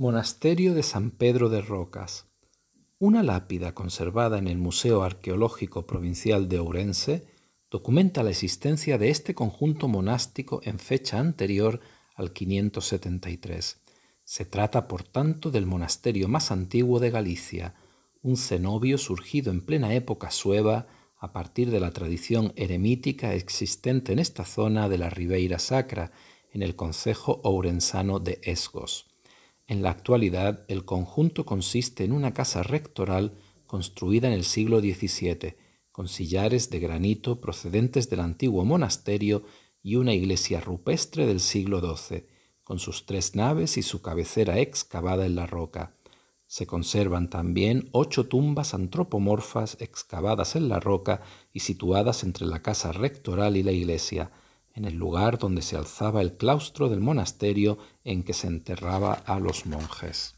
Monasterio de San Pedro de Rocas. Una lápida conservada en el Museo Arqueológico Provincial de Ourense documenta la existencia de este conjunto monástico en fecha anterior al 573. Se trata, por tanto, del monasterio más antiguo de Galicia, un cenobio surgido en plena época sueva a partir de la tradición eremítica existente en esta zona de la Ribeira Sacra, en el concejo ourensano de Esgos. En la actualidad, el conjunto consiste en una casa rectoral construida en el siglo XVII, con sillares de granito procedentes del antiguo monasterio y una iglesia rupestre del siglo XII, con sus tres naves y su cabecera excavada en la roca. Se conservan también ocho tumbas antropomorfas excavadas en la roca y situadas entre la casa rectoral y la iglesia, en el lugar donde se alzaba el claustro del monasterio en que se enterraba a los monjes.